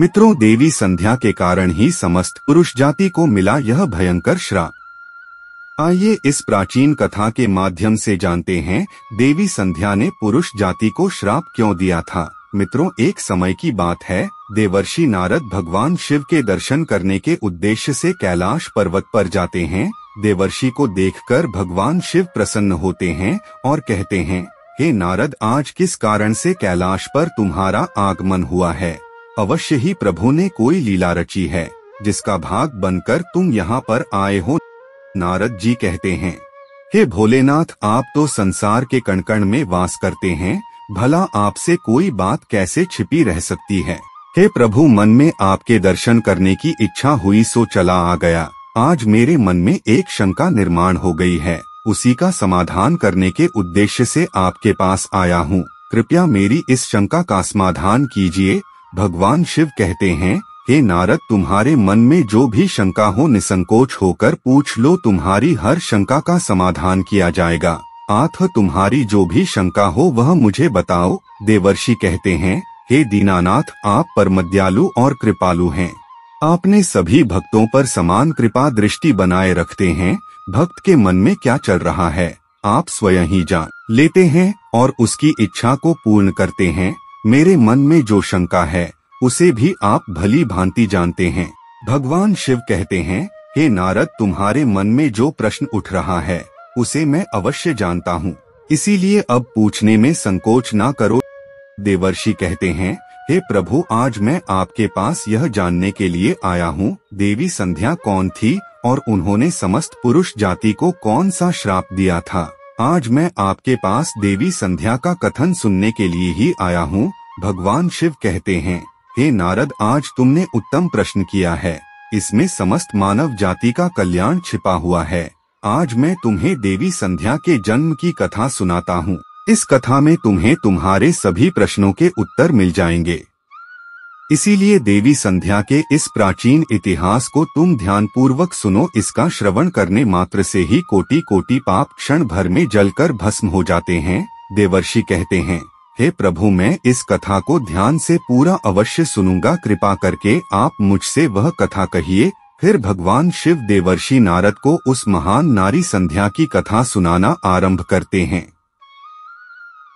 मित्रों देवी संध्या के कारण ही समस्त पुरुष जाति को मिला यह भयंकर श्राप आइए इस प्राचीन कथा के माध्यम से जानते हैं देवी संध्या ने पुरुष जाति को श्राप क्यों दिया था मित्रों एक समय की बात है देवर्षि नारद भगवान शिव के दर्शन करने के उद्देश्य से कैलाश पर्वत पर जाते हैं देवर्षि को देखकर भगवान शिव प्रसन्न होते हैं और कहते हैं हे नारद आज किस कारण से कैलाश पर तुम्हारा आगमन हुआ है अवश्य ही प्रभु ने कोई लीला रची है जिसका भाग बनकर तुम यहाँ पर आए हो नारद जी कहते हैं हे भोलेनाथ आप तो संसार के कणकण में वास करते हैं भला आपसे कोई बात कैसे छिपी रह सकती है हे प्रभु मन में आपके दर्शन करने की इच्छा हुई सो चला आ गया आज मेरे मन में एक शंका निर्माण हो गई है उसी का समाधान करने के उद्देश्य से आपके पास आया हूँ कृपया मेरी इस शंका का समाधान कीजिए भगवान शिव कहते हैं हे नारद तुम्हारे मन में जो भी शंका हो निसंकोच होकर पूछ लो तुम्हारी हर शंका का समाधान किया जाएगा आथ तुम्हारी जो भी शंका हो वह मुझे बताओ देवर्षि कहते हैं हे दीनानाथ आप परमद्यालु और कृपालु हैं आपने सभी भक्तों पर समान कृपा दृष्टि बनाए रखते हैं भक्त के मन में क्या चल रहा है आप स्वयं ही जान लेते हैं और उसकी इच्छा को पूर्ण करते हैं मेरे मन में जो शंका है उसे भी आप भली भांति जानते हैं भगवान शिव कहते हैं हे नारद तुम्हारे मन में जो प्रश्न उठ रहा है उसे मैं अवश्य जानता हूँ इसीलिए अब पूछने में संकोच ना करो देवर्षि कहते हैं हे प्रभु आज मैं आपके पास यह जानने के लिए आया हूँ देवी संध्या कौन थी और उन्होंने समस्त पुरुष जाति को कौन सा श्राप दिया था आज मैं आपके पास देवी संध्या का कथन सुनने के लिए ही आया हूँ भगवान शिव कहते हैं हे नारद आज तुमने उत्तम प्रश्न किया है इसमें समस्त मानव जाति का कल्याण छिपा हुआ है आज मैं तुम्हें देवी संध्या के जन्म की कथा सुनाता हूँ इस कथा में तुम्हें तुम्हारे सभी प्रश्नों के उत्तर मिल जाएंगे इसीलिए देवी संध्या के इस प्राचीन इतिहास को तुम ध्यानपूर्वक सुनो इसका श्रवण करने मात्र से ही कोटि कोटि पाप क्षण भर में जलकर भस्म हो जाते हैं देवर्षि कहते हैं हे प्रभु मैं इस कथा को ध्यान से पूरा अवश्य सुनूंगा कृपा करके आप मुझसे वह कथा कहिए फिर भगवान शिव देवर्षि नारद को उस महान नारी संध्या की कथा सुनाना आरम्भ करते हैं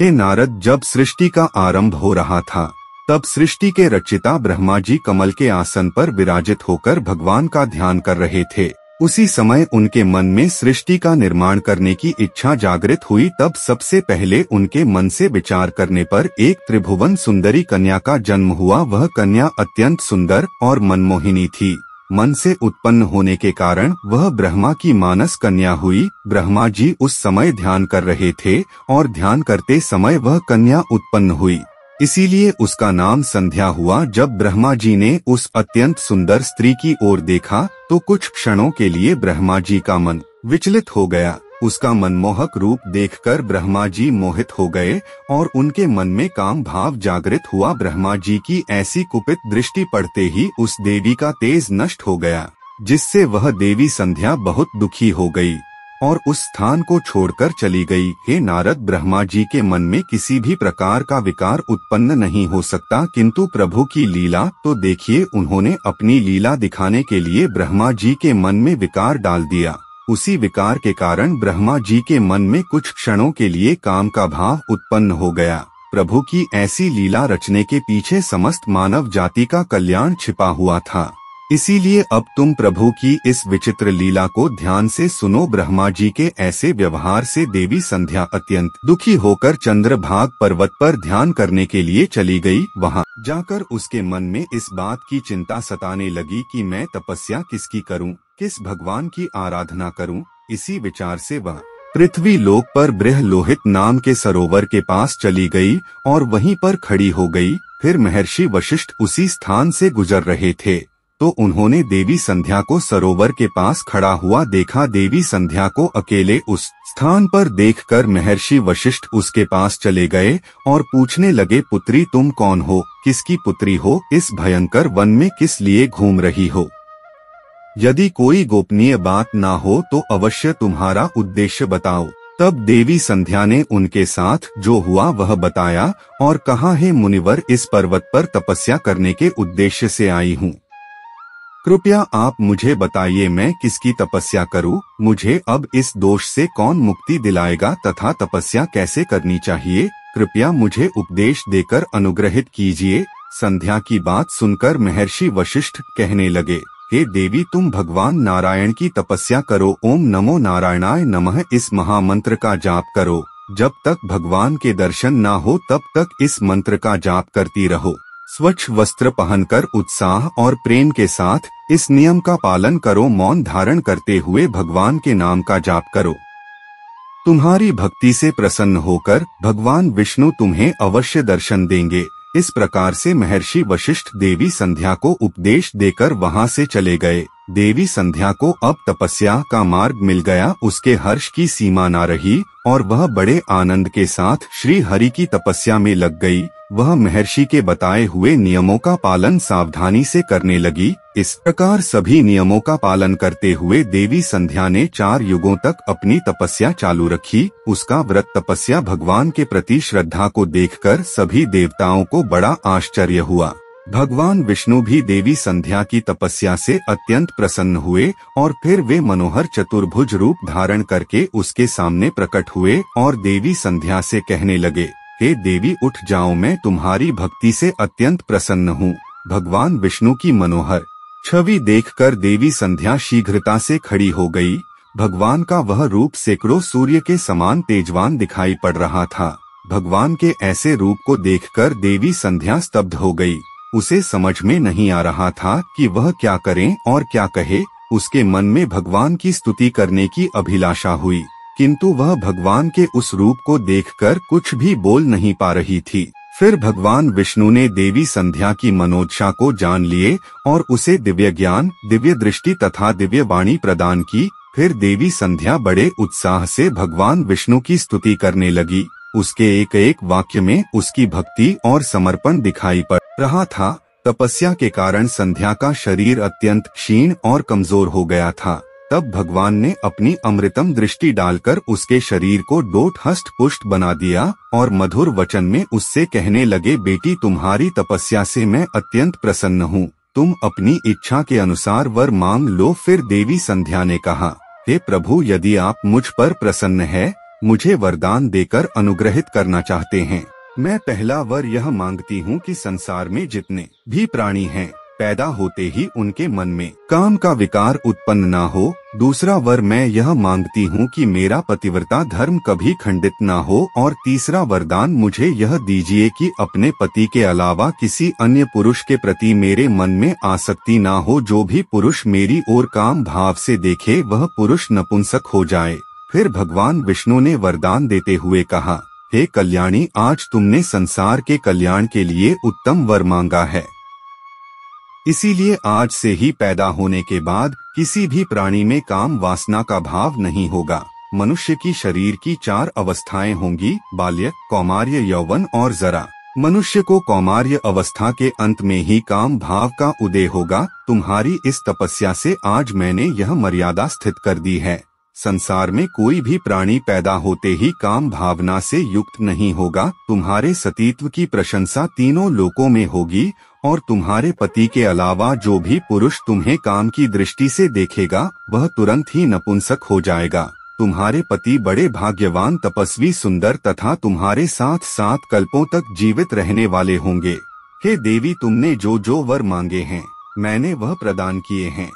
हे नारद जब सृष्टि का आरम्भ हो रहा था तब सृष्टि के रचिता ब्रह्मा जी कमल के आसन पर विराजित होकर भगवान का ध्यान कर रहे थे उसी समय उनके मन में सृष्टि का निर्माण करने की इच्छा जागृत हुई तब सबसे पहले उनके मन से विचार करने पर एक त्रिभुवन सुंदरी कन्या का जन्म हुआ वह कन्या अत्यंत सुंदर और मनमोहिनी थी मन से उत्पन्न होने के कारण वह ब्रह्मा की मानस कन्या हुई ब्रह्मा जी उस समय ध्यान कर रहे थे और ध्यान करते समय वह कन्या उत्पन्न हुई इसीलिए उसका नाम संध्या हुआ जब ब्रह्मा जी ने उस अत्यंत सुंदर स्त्री की ओर देखा तो कुछ क्षणों के लिए ब्रह्मा जी का मन विचलित हो गया उसका मनमोहक रूप देखकर ब्रह्मा जी मोहित हो गए और उनके मन में काम भाव जागृत हुआ ब्रह्मा जी की ऐसी कुपित दृष्टि पड़ते ही उस देवी का तेज नष्ट हो गया जिससे वह देवी संध्या बहुत दुखी हो गई और उस स्थान को छोड़कर चली गई हे नारद ब्रह्मा जी के मन में किसी भी प्रकार का विकार उत्पन्न नहीं हो सकता किंतु प्रभु की लीला तो देखिए उन्होंने अपनी लीला दिखाने के लिए ब्रह्मा जी के मन में विकार डाल दिया उसी विकार के कारण ब्रह्मा जी के मन में कुछ क्षणों के लिए काम का भाव उत्पन्न हो गया प्रभु की ऐसी लीला रचने के पीछे समस्त मानव जाति का कल्याण छिपा हुआ था इसीलिए अब तुम प्रभु की इस विचित्र लीला को ध्यान से सुनो ब्रह्मा जी के ऐसे व्यवहार से देवी संध्या अत्यंत दुखी होकर चंद्रभाग पर्वत पर ध्यान करने के लिए चली गई वहाँ जाकर उसके मन में इस बात की चिंता सताने लगी कि मैं तपस्या किसकी करूँ किस भगवान की आराधना करूँ इसी विचार से वह पृथ्वी लोक पर लोहित नाम के सरोवर के पास चली गई और वहीं पर खड़ी हो गई फिर महर्षि वशिष्ठ उसी स्थान से गुजर रहे थे तो उन्होंने देवी संध्या को सरोवर के पास खड़ा हुआ देखा देवी संध्या को अकेले उस स्थान पर देखकर महर्षि वशिष्ठ उसके पास चले गए और पूछने लगे पुत्री तुम कौन हो किसकी पुत्री हो इस भयंकर वन में किस लिए घूम रही हो यदि कोई गोपनीय बात ना हो तो अवश्य तुम्हारा उद्देश्य बताओ तब देवी संध्या ने उनके साथ जो हुआ वह बताया और कहा है मुनिवर इस पर्वत पर तपस्या करने के उद्देश्य से आई हूँ कृपया आप मुझे बताइए मैं किसकी तपस्या करूं? मुझे अब इस दोष से कौन मुक्ति दिलाएगा तथा तपस्या कैसे करनी चाहिए कृपया मुझे उपदेश देकर अनुग्रहित कीजिए संध्या की बात सुनकर महर्षि वशिष्ठ कहने लगे हे देवी तुम भगवान नारायण की तपस्या करो ओम नमो नारायणाय नमः इस महामंत्र का जाप करो जब तक भगवान के दर्शन ना हो तब तक इस मंत्र का जाप करती रहो स्वच्छ वस्त्र पहनकर उत्साह और प्रेम के साथ इस नियम का पालन करो मौन धारण करते हुए भगवान के नाम का जाप करो तुम्हारी भक्ति से प्रसन्न होकर भगवान विष्णु तुम्हें अवश्य दर्शन देंगे इस प्रकार से महर्षि वशिष्ठ देवी संध्या को उपदेश देकर वहां से चले गए देवी संध्या को अब तपस्या का मार्ग मिल गया उसके हर्ष की सीमा ना रही और वह बड़े आनंद के साथ श्री हरि की तपस्या में लग गई वह महर्षि के बताए हुए नियमों का पालन सावधानी से करने लगी इस प्रकार सभी नियमों का पालन करते हुए देवी संध्या ने चार युगों तक अपनी तपस्या चालू रखी उसका व्रत तपस्या भगवान के प्रति श्रद्धा को देखकर सभी देवताओं को बड़ा आश्चर्य हुआ भगवान विष्णु भी देवी संध्या की तपस्या से अत्यंत प्रसन्न हुए और फिर वे मनोहर चतुर्भुज रूप धारण करके उसके सामने प्रकट हुए और देवी संध्या से कहने लगे हे देवी उठ जाओ मैं तुम्हारी भक्ति से अत्यंत प्रसन्न हूँ भगवान विष्णु की मनोहर छवि देखकर देवी संध्या शीघ्रता से खड़ी हो गई भगवान का वह रूप सैकड़ों सूर्य के समान तेजवान दिखाई पड़ रहा था भगवान के ऐसे रूप को देखकर देवी संध्या स्तब्ध हो गई उसे समझ में नहीं आ रहा था कि वह क्या करें और क्या कहे उसके मन में भगवान की स्तुति करने की अभिलाषा हुई किंतु वह भगवान के उस रूप को देखकर कुछ भी बोल नहीं पा रही थी फिर भगवान विष्णु ने देवी संध्या की मनोदशा को जान लिए और उसे दिव्य ज्ञान दिव्य दृष्टि तथा दिव्य वाणी प्रदान की फिर देवी संध्या बड़े उत्साह से भगवान विष्णु की स्तुति करने लगी उसके एक एक वाक्य में उसकी भक्ति और समर्पण दिखाई पड़ रहा था तपस्या के कारण संध्या का शरीर अत्यंत क्षीण और कमजोर हो गया था तब भगवान ने अपनी अमृतम दृष्टि डालकर उसके शरीर को डोट हस्त पुष्ट बना दिया और मधुर वचन में उससे कहने लगे बेटी तुम्हारी तपस्या से मैं अत्यंत प्रसन्न हूँ तुम अपनी इच्छा के अनुसार वर मांग लो फिर देवी संध्या ने कहा हे प्रभु यदि आप मुझ पर प्रसन्न है मुझे वरदान देकर अनुग्रहित करना चाहते हैं मैं पहला वर यह मांगती हूँ कि संसार में जितने भी प्राणी हैं पैदा होते ही उनके मन में काम का विकार उत्पन्न न हो दूसरा वर मैं यह मांगती हूँ कि मेरा पतिव्रता धर्म कभी खंडित न हो और तीसरा वरदान मुझे यह दीजिए कि अपने पति के अलावा किसी अन्य पुरुष के प्रति मेरे मन में आसक्ति न हो जो भी पुरुष मेरी ओर काम भाव से देखे वह पुरुष नपुंसक हो जाए फिर भगवान विष्णु ने वरदान देते हुए कहा हे कल्याणी आज तुमने संसार के कल्याण के लिए उत्तम वर मांगा है इसीलिए आज से ही पैदा होने के बाद किसी भी प्राणी में काम वासना का भाव नहीं होगा मनुष्य की शरीर की चार अवस्थाएं होंगी बाल्य कौमार्य यौवन और जरा मनुष्य को कौमार्य अवस्था के अंत में ही काम भाव का उदय होगा तुम्हारी इस तपस्या से आज मैंने यह मर्यादा स्थित कर दी है संसार में कोई भी प्राणी पैदा होते ही काम भावना से युक्त नहीं होगा तुम्हारे सतीत्व की प्रशंसा तीनों लोकों में होगी और तुम्हारे पति के अलावा जो भी पुरुष तुम्हें काम की दृष्टि से देखेगा वह तुरंत ही नपुंसक हो जाएगा तुम्हारे पति बड़े भाग्यवान तपस्वी सुंदर तथा तुम्हारे साथ साथ कल्पों तक जीवित रहने वाले होंगे हे देवी तुमने जो जो वर मांगे हैं मैंने वह प्रदान किए हैं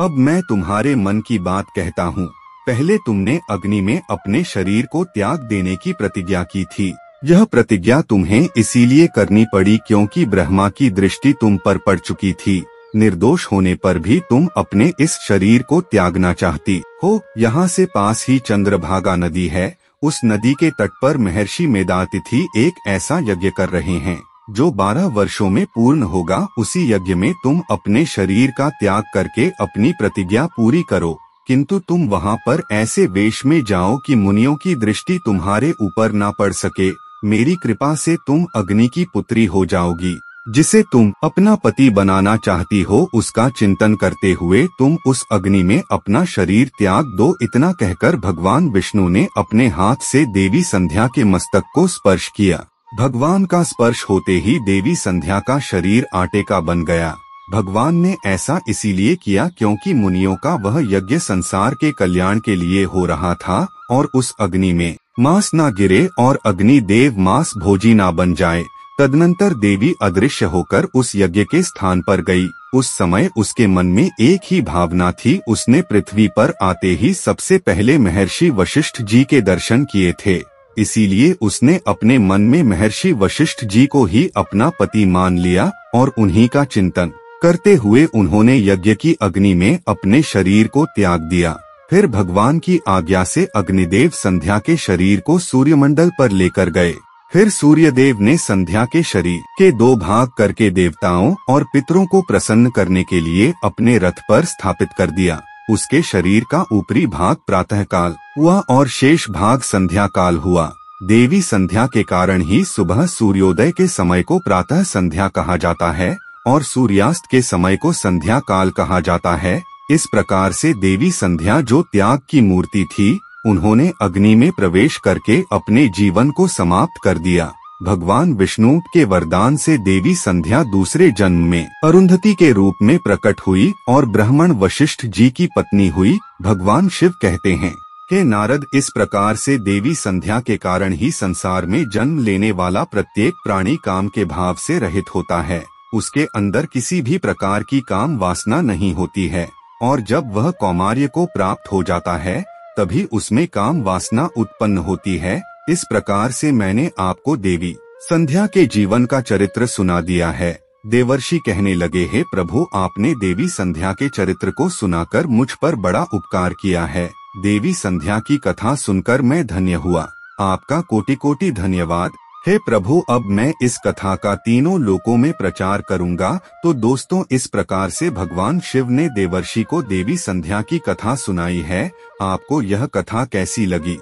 अब मैं तुम्हारे मन की बात कहता हूँ पहले तुमने अग्नि में अपने शरीर को त्याग देने की प्रतिज्ञा की थी यह प्रतिज्ञा तुम्हें इसीलिए करनी पड़ी क्योंकि ब्रह्मा की दृष्टि तुम पर पड़ चुकी थी निर्दोष होने पर भी तुम अपने इस शरीर को त्यागना चाहती हो यहाँ से पास ही चंद्रभागा नदी है उस नदी के तट पर महर्षि मेदातिथि एक ऐसा यज्ञ कर रहे हैं जो बारह वर्षों में पूर्ण होगा उसी यज्ञ में तुम अपने शरीर का त्याग करके अपनी प्रतिज्ञा पूरी करो किंतु तुम वहाँ पर ऐसे वेश में जाओ कि मुनियों की दृष्टि तुम्हारे ऊपर ना पड़ सके मेरी कृपा से तुम अग्नि की पुत्री हो जाओगी जिसे तुम अपना पति बनाना चाहती हो उसका चिंतन करते हुए तुम उस अग्नि में अपना शरीर त्याग दो इतना कहकर भगवान विष्णु ने अपने हाथ से देवी संध्या के मस्तक को स्पर्श किया भगवान का स्पर्श होते ही देवी संध्या का शरीर आटे का बन गया भगवान ने ऐसा इसीलिए किया क्योंकि मुनियों का वह यज्ञ संसार के कल्याण के लिए हो रहा था और उस अग्नि में मांस ना गिरे और अग्नि देव मांस भोजी ना बन जाए तदनंतर देवी अदृश्य होकर उस यज्ञ के स्थान पर गई उस समय उसके मन में एक ही भावना थी उसने पृथ्वी पर आते ही सबसे पहले महर्षि वशिष्ठ जी के दर्शन किए थे इसीलिए उसने अपने मन में महर्षि वशिष्ठ जी को ही अपना पति मान लिया और उन्हीं का चिंतन करते हुए उन्होंने यज्ञ की अग्नि में अपने शरीर को त्याग दिया फिर भगवान की आज्ञा से अग्निदेव संध्या के शरीर को सूर्यमंडल पर लेकर गए फिर सूर्यदेव ने संध्या के शरीर के दो भाग करके देवताओं और पितरों को प्रसन्न करने के लिए अपने रथ पर स्थापित कर दिया उसके शरीर का ऊपरी भाग प्रातःकाल हुआ और शेष भाग संध्या काल हुआ देवी संध्या के कारण ही सुबह सूर्योदय के समय को प्रातः संध्या कहा जाता है और सूर्यास्त के समय को संध्या काल कहा जाता है इस प्रकार से देवी संध्या जो त्याग की मूर्ति थी उन्होंने अग्नि में प्रवेश करके अपने जीवन को समाप्त कर दिया भगवान विष्णु के वरदान से देवी संध्या दूसरे जन्म में अरुंधति के रूप में प्रकट हुई और ब्राह्मण वशिष्ठ जी की पत्नी हुई भगवान शिव कहते हैं के नारद इस प्रकार से देवी संध्या के कारण ही संसार में जन्म लेने वाला प्रत्येक प्राणी काम के भाव से रहित होता है उसके अंदर किसी भी प्रकार की काम वासना नहीं होती है और जब वह कौमार्य को प्राप्त हो जाता है तभी उसमें काम वासना उत्पन्न होती है इस प्रकार से मैंने आपको देवी संध्या के जीवन का चरित्र सुना दिया है देवर्षि कहने लगे हे प्रभु आपने देवी संध्या के चरित्र को सुनाकर मुझ पर बड़ा उपकार किया है देवी संध्या की कथा सुनकर मैं धन्य हुआ आपका कोटि कोटि धन्यवाद हे प्रभु अब मैं इस कथा का तीनों लोकों में प्रचार करूंगा तो दोस्तों इस प्रकार से भगवान शिव ने देवर्षि को देवी संध्या की कथा सुनाई है आपको यह कथा कैसी लगी